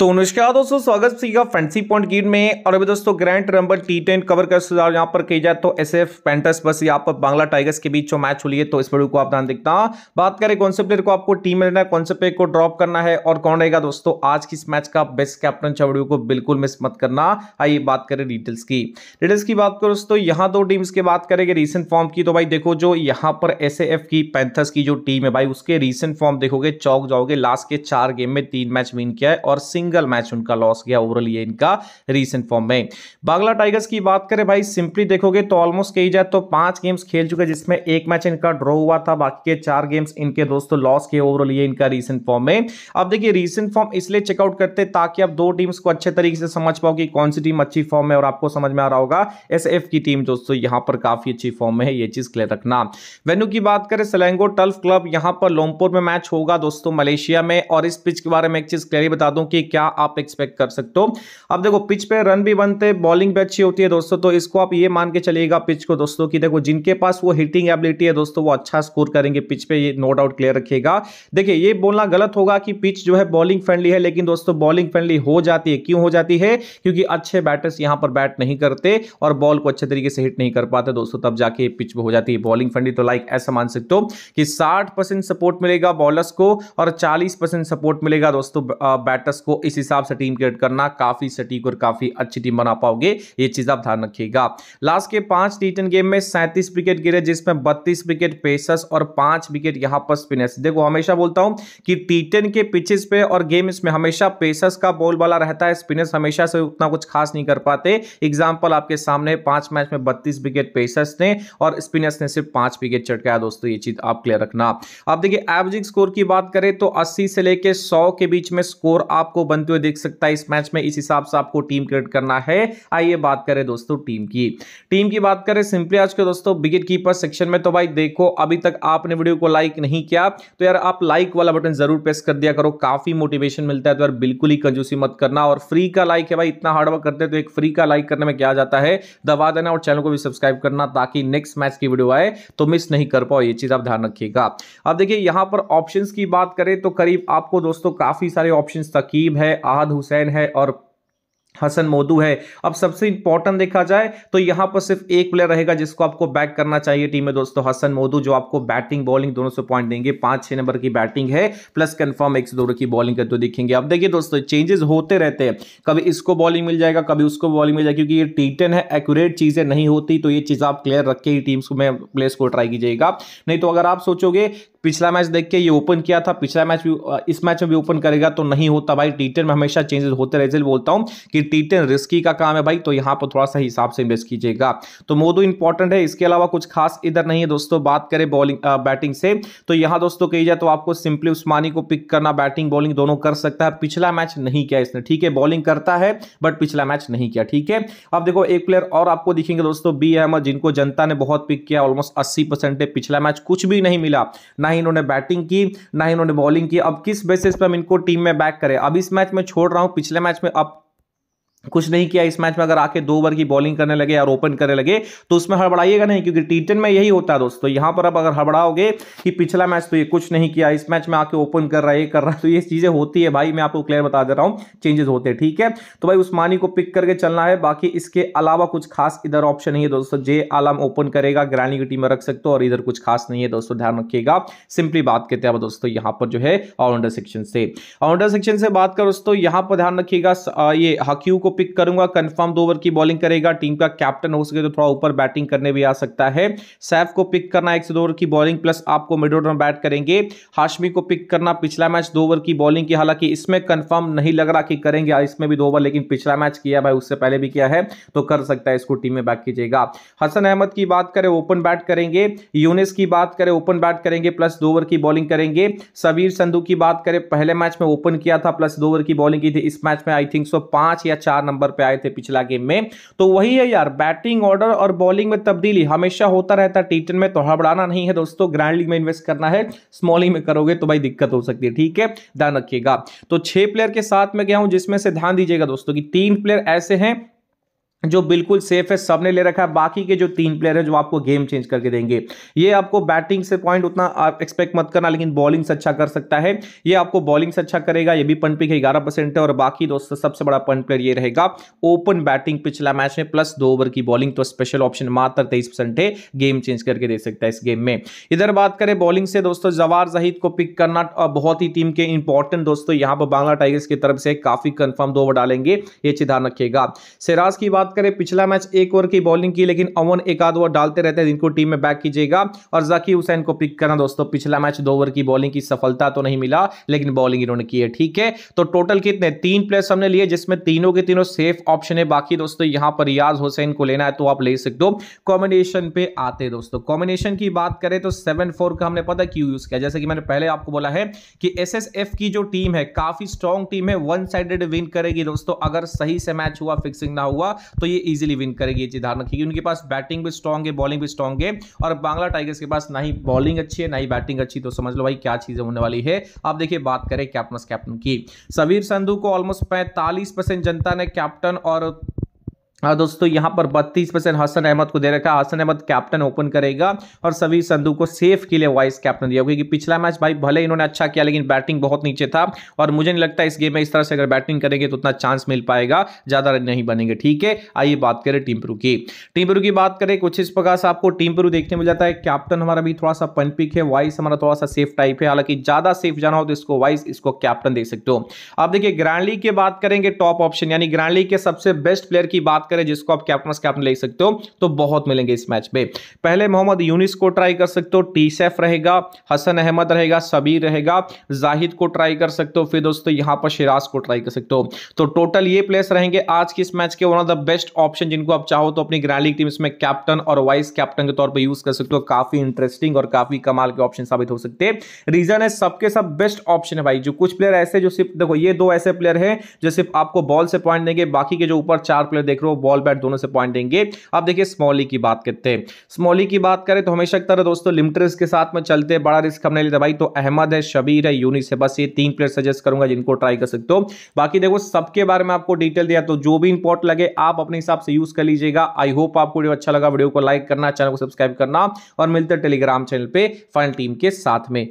तो नमस्कार दोस्तों स्वागत सीखा फैंसी पॉइंट गिर में और अभी दोस्तों grand rumble T ten cover कर सुझाव यहाँ पर की जाए तो एस एफ पेंटर्स बस यहाँ पर बांग्ला टाइगर्स के बीच जो मैच हुई है तो इस वीडियो को आप ध्यान देखना बात करें कौन से प्लेयर को आपको टीम में लेना है कौन से प्लेयर को ड्रॉप करना है और कौन रहेगा दोस्तों आज की इस मैच का बेस्ट कैप्टन है को बिल्कुल मिस मत करना आइए बात करें डिटेल्स की डिटेल्स की बात करो दोस्तों यहाँ दो टीम्स की बात करेंगे रिसेंट फॉर्म की तो भाई देखो जो यहाँ पर एस की पैंथर्स की जो टीम है भाई उसके रिसेंट फॉर्म देखोगे चौक जाओगे लास्ट के चार गेम में तीन मैच विन किया है और सिंह सिंगल मैच उनका लॉस गया ओवरऑल ये इनका रीसेंट फॉर्म में बागला टाइगर्स की बात करें भाई सिंपली देखोगे तो ऑलमोस्ट कही जाए तो पांच गेम्स खेल चुके जिसमें एक मैच इनका ड्रॉ हुआ था बाकी के चार गेम्स इनके दोस्तों लॉस किए ओवरऑल ये इनका रीसेंट फॉर्म में अब देखिए रीसेंट फॉर्म इसलिए चेकआउट करते ताकि आप दो टीम्स को अच्छे तरीके से समझ पाओ कि कौन सी टीम अच्छी फॉर्म में और आपको समझ में आ रहा होगा एस की टीम दोस्तों यहां पर काफी अच्छी फॉर्म में है ये चीज क्लियर रखना वेन्यू की बात करें सलेंगो टल्फ क्लब यहां पर लोमपुर में मैच होगा दोस्तों मलेशिया में और इस पिच के बारे में एक चीज क्लियर बता दूं कि क्या आप एक्सपेक्ट कर सकते हो अब देखो पिच पे रन भी बनते हैं बॉलिंग भी अच्छी होती है दोस्तों तो इसको आप ये मान के चलिएगा पिच को दोस्तों की देखो जिनके पास वो हिटिंग एबिलिटी है दोस्तों वो अच्छा स्कोर करेंगे पिच पे ये नो डाउट क्लियर रखिएगा देखिए ये बोलना गलत होगा कि पिच जो है बॉलिंग फ्रेंडली है लेकिन दोस्तों बॉलिंग फ्रेंडली हो जाती है क्यों हो जाती है क्योंकि अच्छे बैटर्स यहाँ पर बैट नहीं करते और बॉल को अच्छे तरीके से हिट नहीं कर पाते दोस्तों तब जाके पिच हो जाती है बॉलिंग फ्रेंडली तो लाइक ऐसा मान सकते हो कि साठ सपोर्ट मिलेगा बॉलर्स को और चालीस सपोर्ट मिलेगा दोस्तों बैटर्स uh, को इस हिसाब से टीम क्रिएट करना काफी सटीक और काफी अच्छी टीम बना पाओगे ये चीज आप ध्यान रखिएगा लास्ट के पांच टी गेम में सैंतीस विकेट गिरे जिसमें बत्तीस विकेट पेसर्स और पांच विकेट यहां पर स्पिनर्स देखो हमेशा बोलता हूं कि टी के पिचेस पे और गेम इसमें हमेशा पेसर्स का बोल वाला रहता है स्पिनर्स हमेशा से उतना कुछ खास नहीं कर पाते एग्जाम्पल आपके सामने पांच मैच में बत्तीस विकेट पेसर्स ने और स्पिनर्स ने सिर्फ पांच विकेट चटकाया दोस्तों ये चीज आप क्लियर रखना आप देखिए एवरेज स्कोर की बात करें तो 80 से लेकर 100 के बीच में स्कोर आपको बनते हुए देख सकता है इस मैच में इस हिसाब से आपको टीम क्रिएट करना है आइए बात करें दोस्तों टीम की टीम की बात करें सिंपली आज के दोस्तों विकेट कीपर सेक्शन में तो भाई देखो अभी तक आपने वीडियो को लाइक नहीं किया तो यार आप लाइक वाला बटन जरूर प्रेस कर दिया करो काफी मोटिवेशन मिलता है तो यार बिल्कुल ही कंजूसी मत करना और फ्री का लाइक है भाई इतना हार्डवर्क करते तो एक फ्री का लाइक करने में क्या जाता है दबा देना और चैनल को भी सब्सक्राइब करना ताकि नेक्स्ट मैच की वीडियो आए तो मिस नहीं कर पाओ ये चीज आप ध्यान रखिएगा अब देखिए यहां पर ऑप्शंस की बात करें तो करीब आपको दोस्तों काफी सारे ऑप्शंस तकीब है आहद हुसैन है और हसन मोदू है अब सबसे इंपॉर्टेंट देखा जाए तो यहाँ पर सिर्फ एक प्लेयर रहेगा जिसको आपको बैक करना चाहिए टीम में दोस्तों हसन मोदू जो आपको बैटिंग बॉलिंग दोनों से पॉइंट देंगे पांच छह नंबर की बैटिंग है प्लस कंफर्म एक से दो की बॉलिंग करते तो देखेंगे अब देखिए दोस्तों चेंजेस होते रहते हैं कभी इसको बॉलिंग मिल जाएगा कभी उसको बॉलिंग मिल जाएगी क्योंकि ये टी है एक्यूरेट चीज़ें नहीं होती तो ये चीज़ आप क्लियर रख के ही टीम्स में प्लेस को ट्राई कीजिएगा नहीं तो अगर आप सोचोगे पिछला मैच देख के ये ओपन किया था पिछला मैच भी इस मैच में भी ओपन करेगा तो नहीं होता भाई टी में हमेशा चेंजेस होते रहे इसलिए बोलता हूँ कि टी रिस्की का काम है भाई तो यहाँ पर थोड़ा सा हिसाब से इन्वेस्ट कीजिएगा तो मोदू इंपॉर्टेंट है इसके अलावा कुछ खास इधर नहीं है दोस्तों बात करें बॉलिंग बैटिंग से तो यहाँ दोस्तों कही जाए तो आपको सिंपली उस्मानी को पिक करना बैटिंग बॉलिंग दोनों कर सकता है पिछला मैच नहीं किया इसने ठीक है बॉलिंग करता है बट पिछला मैच नहीं किया ठीक है अब देखो एक प्लेयर और आपको दिखेंगे दोस्तों बी अहमद जिनको जनता ने बहुत पिक किया ऑलमोस्ट अस्सी परसेंट पिछला मैच कुछ भी नहीं मिला ना ही इन्होंने बैटिंग की ना ही इन्होंने बॉलिंग की अब किस बेसिस पर हम इनको टीम में बैक करें अब इस मैच में छोड़ रहा हूँ पिछले मैच में अब कुछ नहीं किया इस मैच में अगर आके दो ओवर की बॉलिंग करने लगे या ओपन करने लगे तो उसमें हड़बड़ाइएगा नहीं क्योंकि टी टेन में यही होता है दोस्तों तो यहां पर अब अगर हड़बड़ाओगे कि पिछला मैच तो ये कुछ नहीं किया इस मैच में आके ओपन कर रहा है ये कर रहा है तो ये चीज़ें होती है भाई मैं आपको क्लियर बता दे रहा हूँ चेंजेस होते हैं ठीक है तो भाई उस्मानी को पिक करके चलना है बाकी इसके अलावा कुछ खास इधर ऑप्शन नहीं है दोस्तों जे आलम ओपन करेगा ग्रैंडी की टीम में रख सकते हो और इधर कुछ खास नहीं है दोस्तों ध्यान रखिएगा सिंपली बात कहते हैं दोस्तों यहाँ पर जो है ऑलराउंडर सेक्शन से ऑलराउंडर सेक्शन से बात कर दोस्तों यहाँ पर ध्यान रखिएगा ये हकीव को पिक करूंगा कंफर्म दो ओवर की बॉलिंग करेगा टीम का कैप्टन हो सके तो थोड़ा ऊपर बैटिंग करने भी आ सकता है सैफ को पिक करना एक से दो ओवर की बॉलिंग प्लस आपको मिड ऑर्डर बैट करेंगे हाशमी को पिक करना पिछला मैच दो ओवर की बॉलिंग की हालांकि इसमें कंफर्म नहीं लग रहा कि करेंगे इसमें भी दो ओवर लेकिन पिछला मैच किया भाई उससे पहले भी किया है तो कर सकता है इसको टीम में बैक कीजिएगा हसन अहमद की बात करें ओपन बैट करेंगे यूनिस की बात करें ओपन बैट करेंगे प्लस दो ओवर की बॉलिंग करेंगे सबीर संधू की बात करें पहले मैच में ओपन किया था प्लस दो ओवर की बॉलिंग की थी इस मैच में आई थिंक सो पांच या चार चार नंबर पे आए थे पिछला गेम में तो वही है यार बैटिंग ऑर्डर और बॉलिंग में तब्दीली हमेशा होता रहता है टी में तो हड़बड़ाना नहीं है दोस्तों ग्रैंड लीग में इन्वेस्ट करना है स्मॉलिंग में करोगे तो भाई दिक्कत हो सकती है ठीक है ध्यान रखिएगा तो छह प्लेयर के साथ में गया हूं जिसमें से ध्यान दीजिएगा दोस्तों की तीन प्लेयर ऐसे हैं जो बिल्कुल सेफ है सबने ले रखा है बाकी के जो तीन प्लेयर हैं जो आपको गेम चेंज करके देंगे ये आपको बैटिंग से पॉइंट उतना आप एक्सपेक्ट मत करना लेकिन बॉलिंग से अच्छा कर सकता है ये आपको बॉलिंग से अच्छा करेगा ये भी पन पिक है ग्यारह परसेंट है और बाकी दोस्तों सबसे बड़ा पन प्लेयर ये रहेगा ओपन बैटिंग पिछला मैच में प्लस दो ओवर की बॉलिंग तो स्पेशल ऑप्शन मात्र तेईस परसेंट है गेम चेंज करके दे सकता है इस गेम में इधर बात करें बॉलिंग से दोस्तों जवार जहीद को पिक करना बहुत ही टीम के इंपॉर्टेंट दोस्तों यहाँ पर बांग्ला टाइगर्स की तरफ से काफी कन्फर्म दो ओवर डालेंगे ये चिधान रखेगा सिराज की बात करें पिछला मैच एक ओवर की बॉलिंग की लेकिन अमन एक आध ओवर डालते रहते हैं जिनको टीम में बैक कीजिएगा और जकी हुसैन को पिक करना दोस्तों पिछला मैच दो ओवर की बॉलिंग की सफलता तो नहीं मिला लेकिन बॉलिंग इन्होंने की है ठीक है तो टोटल कितने तीन प्लेयर्स हमने लिए जिसमें तीनों के तीनों सेफ ऑप्शन है बाकी दोस्तों यहां पर रियाज हुसैन को लेना है तो आप ले सकते हो कॉम्बिनेशन पे आते दोस्तों कॉम्बिनेशन की बात करें तो सेवन फोर का हमने पता क्यों यूज किया जैसे कि मैंने पहले आपको बोला है कि एसएसएफ की जो टीम है काफी स्ट्रॉन्ग टीम है वन साइडेड विन करेगी दोस्तों अगर सही से मैच हुआ फिक्सिंग ना हुआ तो ये इजिली विन करेगी ये चीज धारण रखेगी उनके पास बैटिंग भी स्ट्रॉग है बॉलिंग भी स्ट्रॉग है और बांग्ला टाइगर्स के पास ना ही बॉलिंग अच्छी है ना ही बैटिंग अच्छी तो समझ लो भाई क्या चीजें होने वाली है अब देखिए बात करें कैप्टन कैप्टन की सबीर संधू को ऑलमोस्ट पैंतालीस जनता ने कैप्टन और हाँ दोस्तों यहाँ पर 32 परसेंट हसन अहमद को दे रखा है हसन अहमद कैप्टन ओपन करेगा और सभी संधु को सेफ के लिए वाइस कैप्टन दिया क्योंकि पिछला मैच भाई भले इन्होंने अच्छा किया लेकिन बैटिंग बहुत नीचे था और मुझे नहीं लगता इस गेम में इस तरह से अगर बैटिंग करेंगे तो उतना चांस मिल पाएगा ज़्यादा रन नहीं बनेंगे ठीक है आइए बात करें टीम प्रू की टीम प्रू की बात करें कुछ इस प्रकार से आपको टीम प्रू देखने मिल जाता है कैप्टन हमारा भी थोड़ा सा पनपिक है वाइस हमारा थोड़ा सा सेफ टाइप है हालांकि ज़्यादा सेफ जाना हो तो इसको वाइस इसको कैप्टन दे सकते हो आप देखिए ग्रैंडली की बात करेंगे टॉप ऑप्शन यानी ग्रैंडली के सबसे बेस्ट प्लेयर की बात करें जिसको आप कैप्टन कैप्टन ले सकते हो तो बहुत मिलेंगे इस मैच में पहले मोहम्मद यूनिस को ट्राई कर सकते हो टी टीसेफ रहेगा हसन अहमद रहेगा सबीर रहेगा जाहिद को ट्राई कर सकते हो फिर दोस्तों यहां पर शिराज को ट्राई कर सकते हो तो टोटल ये प्लेयर्स रहेंगे आज के इस मैच के one of the best option जिनको आप चाहो तो अपनी ग्रैंड टीम इसमें कैप्टन और वाइस कैप्टन के तौर पर यूज कर सकते हो काफी इंटरेस्टिंग और काफी कमाल के ऑप्शन साबित हो सकते हैं रीजन है सबके सब बेस्ट ऑप्शन है भाई जो कुछ प्लेयर ऐसे जो सिर्फ देखो ये दो ऐसे प्लेयर हैं जो सिर्फ आपको बॉल से पॉइंट देंगे बाकी के जो ऊपर चार प्लेयर देख रहे हो बॉल बैट दोनों से पॉइंट देंगे अब देखिए स्मॉली की बात करते हैं स्मॉली की बात करें तो हमेशा की तरह दोस्तों लिमिटर्स के साथ में चलते हैं बड़ा रिस्क हमने लिया भाई तो अहमद है शबीर है यूनिस है बस ये तीन प्लेयर सजेस्ट करूंगा जिनको ट्राई कर सकते हो बाकी देखो सबके बारे में आपको डिटेल दिया तो जो भी इंपॉर्ट लगे आप अपने हिसाब से यूज कर लीजिएगा आई होप आपको वीडियो अच्छा लगा वीडियो को लाइक करना चैनल को सब्सक्राइब करना और मिलते टेलीग्राम चैनल पर फाइनल टीम के साथ में